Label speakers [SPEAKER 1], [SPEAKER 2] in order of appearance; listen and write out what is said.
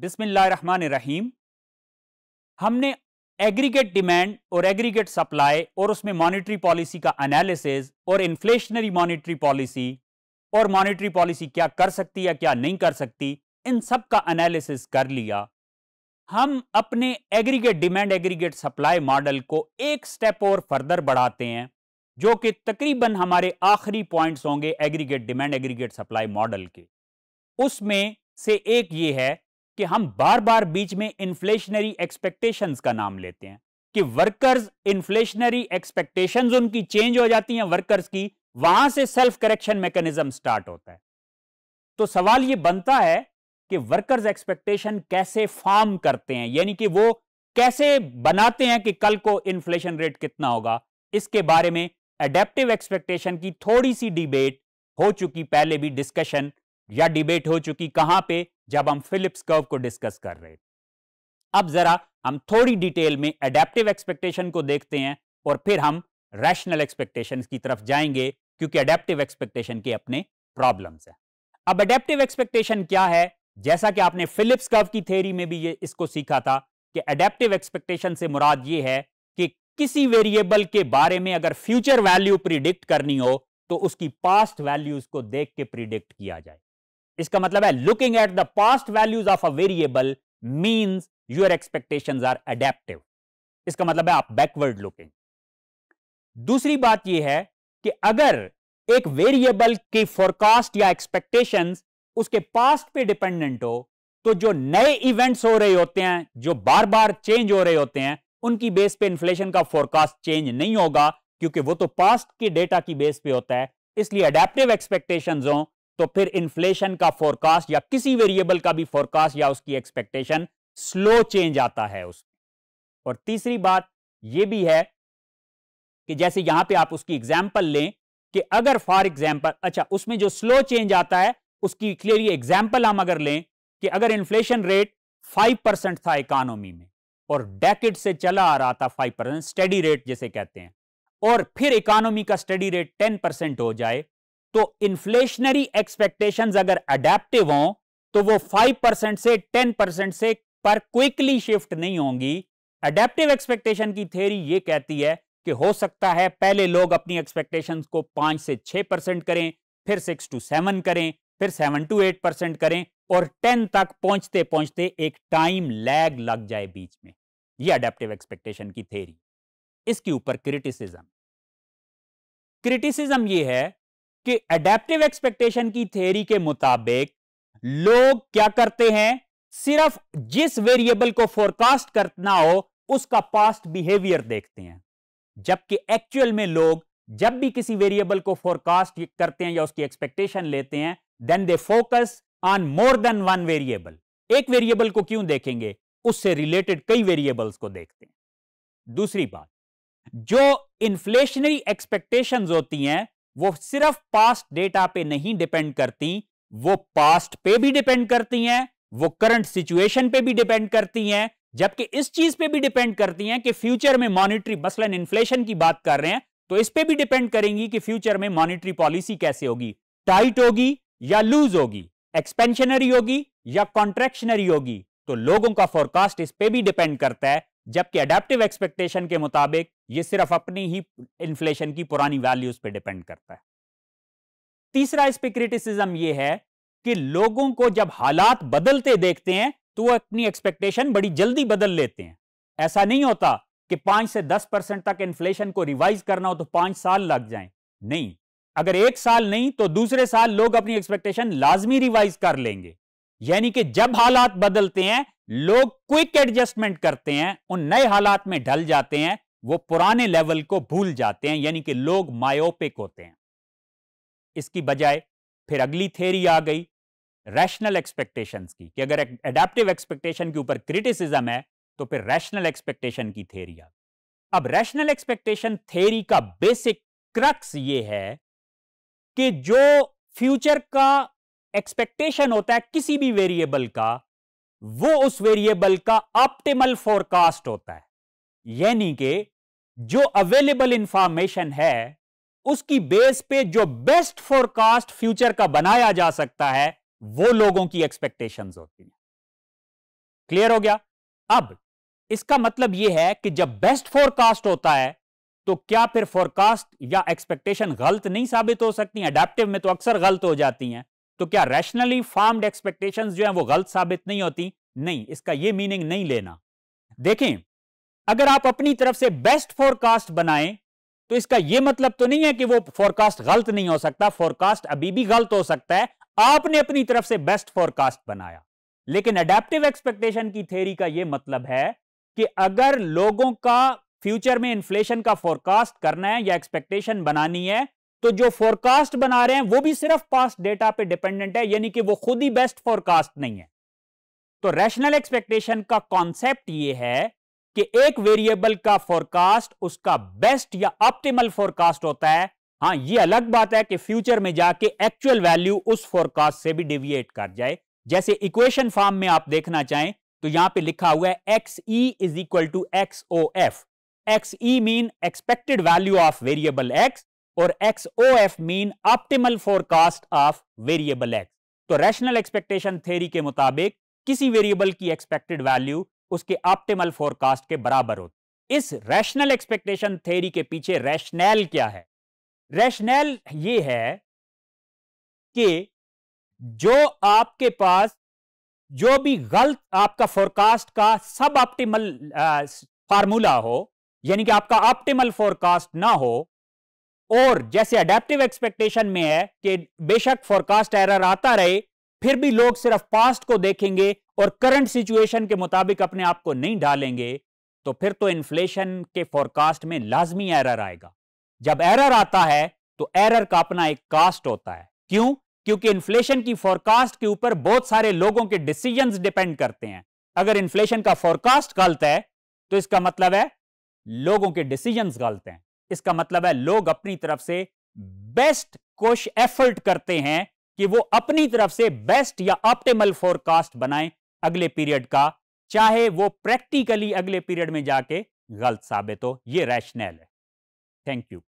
[SPEAKER 1] बिस्मिल्लाहमानिर्रहीम हमने aggregate demand और aggregate supply और उसमें मॉनेटरी पॉलिसी का एनालिसिस और इन्फ्लेशनरी मॉनेटरी पॉलिसी और मॉनेटरी पॉलिसी क्या कर सकती या क्या नहीं कर सकती इन सब का एनालिसिस कर लिया हम अपने aggregate demand aggregate supply model को एक स्टेप और फर्दर बढ़ाते हैं जो कि तकरीबन हमारे आखिरी पॉइंट्स होंगे aggregate demand aggregate supply model के उसमें से एक ये है कि हम बार बार बीच में इन्फ्लेशनरी एक्सपेक्टेशंस का नाम लेते हैं कि वर्कर्स इन्फ्लेशनरी एक्सपेक्टेशंस उनकी चेंज हो जाती हैं वर्कर्स की वहां से सेल्फ करेक्शन मैकेनिज्म स्टार्ट होता है तो सवाल ये बनता है कि वर्कर्स एक्सपेक्टेशन कैसे फॉर्म करते हैं यानी कि वो कैसे बनाते हैं कि कल को इन्फ्लेशन रेट कितना होगा इसके बारे में एडेप्टिव एक्सपेक्टेशन की थोड़ी सी डिबेट हो चुकी पहले भी डिस्कशन या डिबेट हो चुकी कहां पे जब हम फिलिप्स कर्व को डिस्कस कर रहे अब जरा हम थोड़ी डिटेल में एडेप्टिव एक्सपेक्टेशन को देखते हैं और फिर हम रैशनल एक्सपेक्टेशन की तरफ जाएंगे क्योंकि अडेप्टिव एक्सपेक्टेशन के अपने प्रॉब्लम्स हैं अब अडेप्टिव एक्सपेक्टेशन क्या है जैसा कि आपने फिलिप्स कर्व की थ्योरी में भी ये इसको सीखा था कि अडेप्टिव एक्सपेक्टेशन से मुराद ये है कि किसी वेरिएबल के बारे में अगर फ्यूचर वैल्यू प्रिडिक्ट करनी हो तो उसकी पास्ट वैल्यूज को देख के प्रिडिक्ट किया जाए इसका मतलब है looking at the past values of a variable means your expectation are adaptive इसका मतलब है आप बैकवर्ड लुकिंग दूसरी बात यह है कि अगर एक वेरिएबल की फोरकास्ट या एक्सपेक्टेशन उसके पास्ट पे डिपेंडेंट हो तो जो नए इवेंट्स हो रहे होते हैं जो बार बार चेंज हो रहे होते हैं उनकी बेस पे इन्फ्लेशन का फोरकास्ट चेंज नहीं होगा क्योंकि वो तो पास्ट के डेटा की बेस पे होता है इसलिए अडेप्टिव एक्सपेक्टेशन हो तो फिर इन्फ्लेशन का फोरकास्ट या किसी वेरिएबल का भी फोरकास्ट या उसकी एक्सपेक्टेशन स्लो चेंज आता है उसमें और तीसरी बात यह भी है कि जैसे यहां पे आप उसकी एग्जाम्पल लें कि अगर फॉर एग्जाम्पल अच्छा उसमें जो स्लो चेंज आता है उसकी क्लियरली एग्जाम्पल हम अगर लें कि अगर इन्फ्लेशन रेट फाइव परसेंट था इकोनॉमी में और डेकेट से चला आ रहा था फाइव परसेंट स्टडी रेट जैसे कहते हैं और फिर इकोनॉमी का स्टडी रेट टेन परसेंट हो जाए तो इन्फ्लेशनरी एक्सपेक्टेशंस अगर अडेप्टिव हों तो वो 5 परसेंट से 10 परसेंट से पर क्विकली शिफ्ट नहीं होंगी अडेप्टिव एक्सपेक्टेशन की थ्योरी ये कहती है कि हो सकता है पहले लोग अपनी एक्सपेक्टेशन को 5 से 6 परसेंट करें फिर 6 टू 7 करें फिर 7 टू 8 परसेंट करें और 10 तक पहुंचते पहुंचते एक टाइम लैग लग जाए बीच में ये अडेप्टिव एक्सपेक्टेशन की थेरी इसके ऊपर क्रिटिसिज्म क्रिटिसिज्म ये है कि एडेप्टिव एक्सपेक्टेशन की थ्योरी के मुताबिक लोग क्या करते हैं सिर्फ जिस वेरिएबल को फोरकास्ट करना हो उसका पास्ट बिहेवियर देखते हैं जबकि एक्चुअल में लोग जब भी किसी वेरिएबल को फोरकास्ट करते हैं या उसकी एक्सपेक्टेशन लेते हैं then they focus on more than one variable एक वेरिएबल को क्यों देखेंगे उससे रिलेटेड कई वेरिएबल्स को देखते हैं दूसरी बात जो इन्फ्लेशनरी एक्सपेक्टेशंस होती हैं वो सिर्फ पास्ट डेटा पे नहीं डिपेंड करती वो पास्ट पे भी डिपेंड करती हैं वो करंट सिचुएशन पे भी डिपेंड करती हैं जबकि इस चीज पे भी डिपेंड करती हैं कि फ्यूचर में मॉनिटरी मसलन इन्फ्लेशन की बात कर रहे हैं तो इस पे भी डिपेंड करेंगी कि फ्यूचर में मॉनिटरी पॉलिसी कैसे होगी टाइट होगी या लूज होगी एक्सपेंशनरी होगी या कॉन्ट्रेक्शनरी होगी तो लोगों का फोरकास्ट इस पे भी डिपेंड करता है जबकि अडेप्टिव एक्सपेक्टेशन के मुताबिक ये सिर्फ अपनी ही इन्फ्लेशन की पुरानी वैल्यूज पे डिपेंड करता है तीसरा इस पे क्रिटिसिज्म ये है कि लोगों को जब हालात बदलते देखते हैं तो वो अपनी एक्सपेक्टेशन बड़ी जल्दी बदल लेते हैं ऐसा नहीं होता कि पांच से दस परसेंट तक इन्फ्लेशन को रिवाइज करना हो तो पांच साल लग जाए नहीं अगर एक साल नहीं तो दूसरे साल लोग अपनी एक्सपेक्टेशन लाजमी रिवाइज कर लेंगे यानी कि जब हालात बदलते हैं लोग क्विक एडजस्टमेंट करते हैं उन नए हालात में ढल जाते हैं वो पुराने लेवल को भूल जाते हैं यानी कि लोग मायोपिक होते हैं इसकी बजाय फिर अगली थेरी आ गई रैशनल एक्सपेक्टेशंस की कि अगर एडेप्टिव एक्सपेक्टेशन के ऊपर क्रिटिसिज्म है तो फिर रैशनल एक्सपेक्टेशन की थेरी आ गई अब रैशनल एक्सपेक्टेशन थेरी का बेसिक क्रक्स ये है कि जो फ्यूचर का एक्सपेक्टेशन होता है किसी भी वेरिएबल का वो उस वेरिएबल का ऑप्टिमल फोरकास्ट होता है यानी कि जो अवेलेबल इंफॉर्मेशन है उसकी बेस पे जो बेस्ट फोरकास्ट फ्यूचर का बनाया जा सकता है वो लोगों की एक्सपेक्टेशन होती है क्लियर हो गया अब इसका मतलब यह है कि जब बेस्ट फोरकास्ट होता है तो क्या फिर फोरकास्ट या एक्सपेक्टेशन गलत नहीं साबित हो सकती है अडेप्टिव में तो अक्सर गलत हो जाती हैं तो क्या रैशनली फार्म्ड एक्सपेक्टेशन जो है वो गलत साबित नहीं होती नहीं इसका यह मीनिंग नहीं लेना देखें अगर आप अपनी तरफ से बेस्ट फोरकास्ट बनाएं तो इसका यह मतलब तो नहीं है कि वो फोरकास्ट गलत नहीं हो सकता फोरकास्ट अभी भी गलत हो सकता है आपने अपनी तरफ से बेस्ट फोरकास्ट बनाया लेकिन अडेप्टिव एक्सपेक्टेशन की थ्योरी का यह मतलब है कि अगर लोगों का फ्यूचर में इन्फ्लेशन का फोरकास्ट करना है या एक्सपेक्टेशन बनानी है तो जो फोरकास्ट बना रहे हैं वो भी सिर्फ पास्ट डेटा पे डिपेंडेंट है यानी कि वो खुद ही बेस्ट फोरकास्ट नहीं है तो रैशनल एक्सपेक्टेशन का कॉन्सेप्ट ये है कि एक वेरिएबल का फोरकास्ट उसका बेस्ट या ऑप्टिमल फोरकास्ट होता है हाँ ये अलग बात है कि फ्यूचर में जाके एक्चुअल वैल्यू उस फोरकास्ट से भी डिविएट कर जाए जैसे इक्वेशन फॉर्म में आप देखना चाहें तो यहां पे लिखा हुआ है X E is equal to X O F X E mean expected value of variable X और X O F mean optimal forecast of variable X तो रैशनल एक्सपेक्टेशन थ्योरी के मुताबिक किसी वेरिएबल की एक्सपेक्टेड वैल्यू उसके optimal forecast के बराबर होती इस रैशनल एक्सपेक्टेशन थेरी के पीछे रैशनैल क्या है रैशनैल ये है कि जो आपके पास जो भी गलत आपका फोरकास्ट का सब ऑप्टिमल फार्मूला हो यानी कि आपका ऑप्टिमल फोरकास्ट ना हो और जैसे अडेप्टिव एक्सपेक्टेशन में है कि बेशक फोरकास्ट एरर आता रहे फिर भी लोग सिर्फ पास्ट को देखेंगे और करंट सिचुएशन के मुताबिक अपने आप को नहीं ढालेंगे तो फिर तो इन्फ्लेशन के फोरकास्ट में लाजमी एरर आएगा जब एरर आता है तो एरर का अपना एक कास्ट होता है क्यों क्योंकि इन्फ्लेशन की फोरकास्ट के ऊपर बहुत सारे लोगों के डिसीजन डिपेंड करते हैं अगर इन्फ्लेशन का फोरकास्ट गलत है तो इसका मतलब है लोगों के डिसीजन गलत हैं इसका मतलब है लोग अपनी तरफ से बेस्ट कोश एफर्ट करते हैं कि वो अपनी तरफ से बेस्ट या ऑप्टिमल फोरकास्ट बनाएं अगले पीरियड का चाहे वो प्रैक्टिकली अगले पीरियड में जाके गलत साबित हो ये रैशनल है थैंक यू